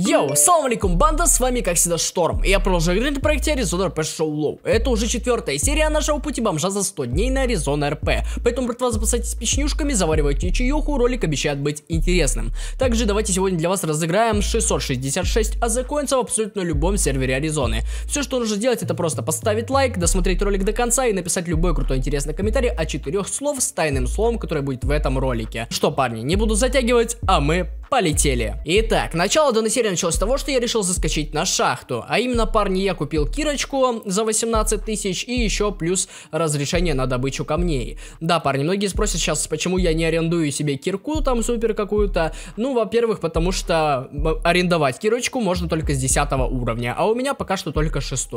Йоу, салам алейкум, банда, с вами как всегда Шторм, и я продолжаю играть на проекте Arizona RP Show Low. Это уже четвертая серия нашего пути бомжа за 100 дней на Arizona RP, поэтому, братва, запасайтесь печнюшками, заваривайте чаёху, ролик обещает быть интересным. Также давайте сегодня для вас разыграем 666 AZ Coins в абсолютно любом сервере Аризоны. Все, что нужно сделать, это просто поставить лайк, досмотреть ролик до конца и написать любой крутой интересный комментарий о четырех слов с тайным словом, которое будет в этом ролике. Что, парни, не буду затягивать, а мы Полетели. Итак, начало данной серии началось с того, что я решил заскочить на шахту. А именно, парни, я купил кирочку за 18 тысяч и еще плюс разрешение на добычу камней. Да, парни, многие спросят сейчас, почему я не арендую себе кирку там супер какую-то. Ну, во-первых, потому что арендовать кирочку можно только с 10 уровня, а у меня пока что только 6.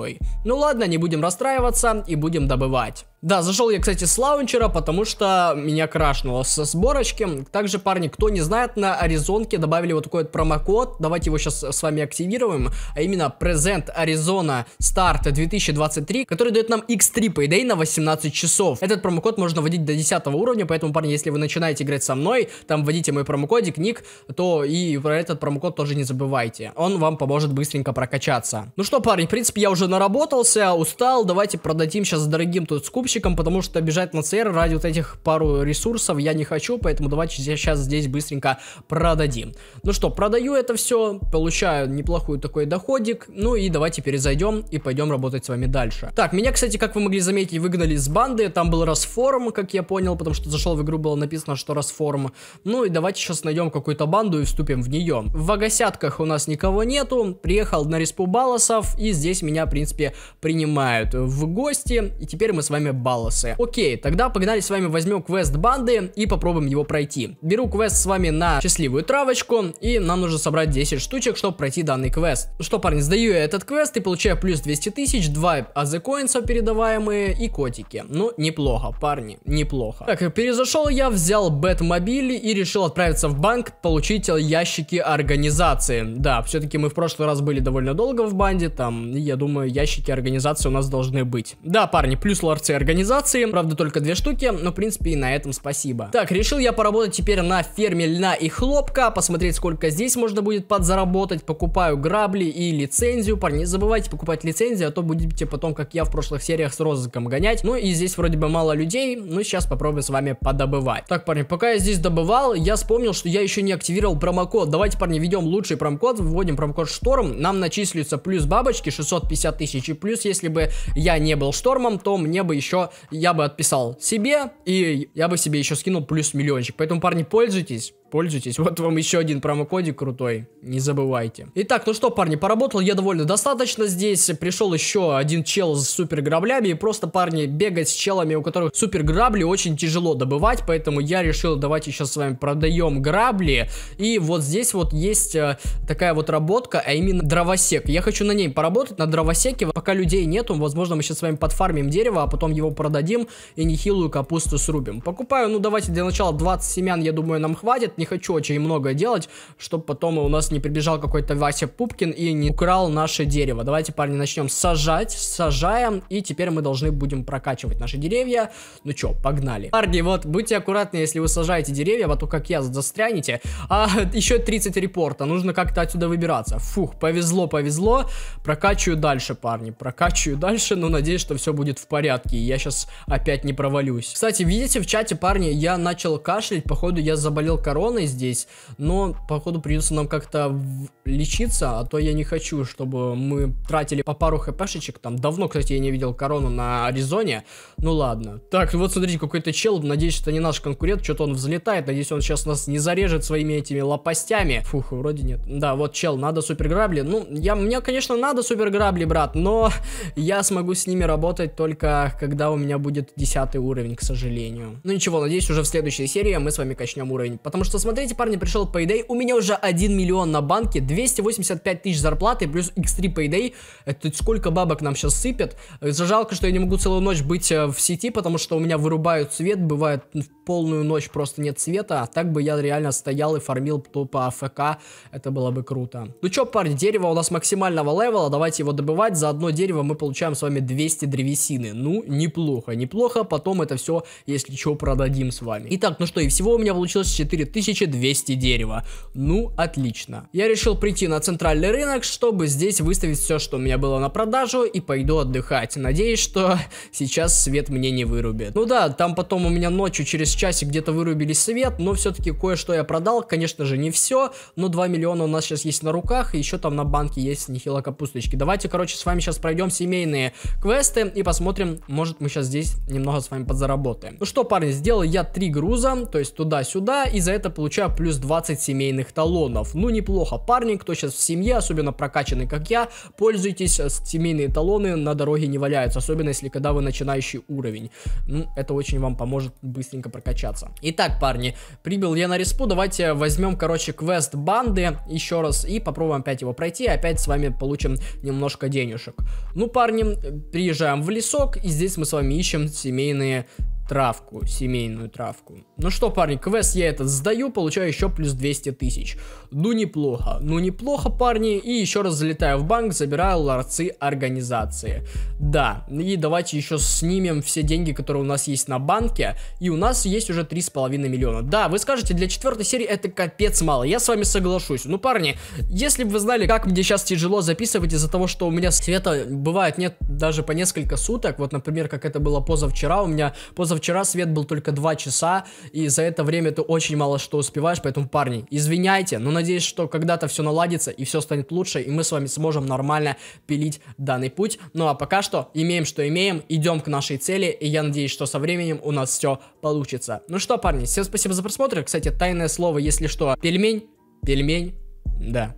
Ну ладно, не будем расстраиваться и будем добывать. Да, зашел я, кстати, с лаунчера, потому что меня крашнуло со сборочки. Также, парни, кто не знает, на Аризонке добавили вот такой вот промокод. Давайте его сейчас с вами активируем. А именно Present Arizona Start 2023, который дает нам X3 Payday на 18 часов. Этот промокод можно вводить до 10 уровня, поэтому, парни, если вы начинаете играть со мной, там вводите мой промокодик, ник, то и про этот промокод тоже не забывайте. Он вам поможет быстренько прокачаться. Ну что, парни, в принципе, я уже наработался, устал. Давайте продадим сейчас дорогим тут скупщикам ютубщиком, потому что бежать на ЦР ради вот этих пару ресурсов я не хочу, поэтому давайте сейчас здесь быстренько продадим. Ну что, продаю это все, получаю неплохой такой доходик, ну и давайте перезайдем и пойдем работать с вами дальше. Так, меня, кстати, как вы могли заметить, выгнали из банды, там был расформ, как я понял, потому что зашел в игру, было написано, что расформ. Ну и давайте сейчас найдем какую-то банду и вступим в нее. В Агасятках у нас никого нету, приехал на респу Баласов, и здесь меня, в принципе, принимают в гости, и теперь мы с вами балласы. Окей, тогда погнали с вами возьмем квест банды и попробуем его пройти. Беру квест с вами на счастливую травочку, и нам нужно собрать 10 штучек, чтобы пройти данный квест. Ну что, парни, сдаю я этот квест и получаю плюс 200 тысяч, 2 азы коинса передаваемые и котики. Ну, неплохо, парни, неплохо. Так, перезашел я, взял Бэтмобиль и решил отправиться в банк, получить ящики организации. Да, все-таки мы в прошлый раз были довольно долго в банде, там, я думаю, ящики организации у нас должны быть. Да, парни, плюс ларцы организации организации. Правда, только две штуки, но в принципе и на этом спасибо. Так, решил я поработать теперь на ферме льна и хлопка, посмотреть, сколько здесь можно будет подзаработать. Покупаю грабли и лицензию. Парни, не забывайте покупать лицензию, а то будете типа потом, как я в прошлых сериях, с розыском гонять. Ну и здесь вроде бы мало людей, но сейчас попробуем с вами подобывать. Так, парни, пока я здесь добывал, я вспомнил, что я еще не активировал промокод. Давайте, парни, ведем лучший промокод, вводим промокод Шторм, нам начислится плюс бабочки 650 тысяч и плюс, если бы я не был Штормом, то мне бы еще я бы отписал себе, и я бы себе еще скинул плюс миллиончик. Поэтому, парни, пользуйтесь пользуйтесь. Вот вам еще один промокодик крутой, не забывайте. Итак, ну что, парни, поработал я довольно достаточно здесь. Пришел еще один чел с супер граблями. И просто, парни, бегать с челами, у которых супер грабли, очень тяжело добывать. Поэтому я решил, давайте сейчас с вами продаем грабли. И вот здесь вот есть э, такая вот работка, а именно дровосек. Я хочу на ней поработать, на дровосеке. Пока людей нету, возможно, мы сейчас с вами подфармим дерево, а потом его продадим и нехилую капусту срубим. Покупаю, ну давайте для начала 20 семян, я думаю, нам хватит не хочу очень многое делать, чтобы потом у нас не прибежал какой-то Вася Пупкин и не украл наше дерево. Давайте, парни, начнем сажать, сажаем, и теперь мы должны будем прокачивать наши деревья. Ну чё, погнали. Парни, вот, будьте аккуратны, если вы сажаете деревья, а то как я застрянете. А еще 30 репорта, нужно как-то отсюда выбираться. Фух, повезло, повезло. Прокачиваю дальше, парни, прокачиваю дальше, но надеюсь, что все будет в порядке, и я сейчас опять не провалюсь. Кстати, видите в чате, парни, я начал кашлять, походу я заболел короной, зоной здесь, но, походу, придется нам как-то лечиться, а то я не хочу, чтобы мы тратили по пару хпшечек, там, давно, кстати, я не видел корону на Аризоне, ну ладно. Так, ну вот, смотрите, какой-то чел, надеюсь, это не наш конкурент, что-то он взлетает, надеюсь, он сейчас нас не зарежет своими этими лопастями. Фух, вроде нет. Да, вот, чел, надо суперграбли, ну, я, мне, конечно, надо суперграбли, брат, но я смогу с ними работать только, когда у меня будет 10 уровень, к сожалению. Ну ничего, надеюсь, уже в следующей серии мы с вами качнем уровень, потому что посмотрите, парни, пришел Payday, у меня уже 1 миллион на банке, 285 тысяч зарплаты, плюс X3 Payday, это сколько бабок нам сейчас сыпят. Э, жалко, что я не могу целую ночь быть э, в сети, потому что у меня вырубают свет, бывает в полную ночь просто нет света, а так бы я реально стоял и фармил тупо АФК, это было бы круто. Ну чё, парни, дерево у нас максимального левела, давайте его добывать, за одно дерево мы получаем с вами 200 древесины, ну, неплохо, неплохо, потом это все, если чё, продадим с вами. Итак, ну что, и всего у меня получилось 4000 2200 дерева. Ну, отлично. Я решил прийти на центральный рынок, чтобы здесь выставить все, что у меня было на продажу, и пойду отдыхать. Надеюсь, что сейчас свет мне не вырубит. Ну да, там потом у меня ночью через часик где-то вырубили свет, но все-таки кое-что я продал, конечно же, не все, но 2 миллиона у нас сейчас есть на руках, и еще там на банке есть нехило капусточки. Давайте, короче, с вами сейчас пройдем семейные квесты и посмотрим, может мы сейчас здесь немного с вами подзаработаем. Ну что, парни, сделал я три груза, то есть туда-сюда, и за это получаю плюс 20 семейных талонов. Ну, неплохо. Парни, кто сейчас в семье, особенно прокачанный, как я, пользуйтесь, э, семейные талоны на дороге не валяются, особенно если когда вы начинающий уровень. Ну, это очень вам поможет быстренько прокачаться. Итак, парни, прибыл я на респу, давайте возьмем, короче, квест банды еще раз и попробуем опять его пройти, опять с вами получим немножко денежек. Ну, парни, приезжаем в лесок, и здесь мы с вами ищем семейные травку, семейную травку. Ну что, парни, квест я этот сдаю, получаю еще плюс 200 тысяч. Ну неплохо, ну неплохо, парни. И еще раз залетаю в банк, забираю ларцы организации. Да, и давайте еще снимем все деньги, которые у нас есть на банке. И у нас есть уже 3,5 миллиона. Да, вы скажете, для четвертой серии это капец мало. Я с вами соглашусь. Ну, парни, если бы вы знали, как мне сейчас тяжело записывать из-за того, что у меня света бывает нет даже по несколько суток. Вот, например, как это было позавчера. У меня позавчера вчера свет был только 2 часа, и за это время ты очень мало что успеваешь, поэтому, парни, извиняйте, но надеюсь, что когда-то все наладится, и все станет лучше, и мы с вами сможем нормально пилить данный путь. Ну а пока что имеем, что имеем, идем к нашей цели, и я надеюсь, что со временем у нас все получится. Ну что, парни, всем спасибо за просмотр. Кстати, тайное слово, если что, пельмень, пельмень, да.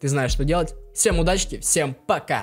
Ты знаешь, что делать. Всем удачки, всем пока!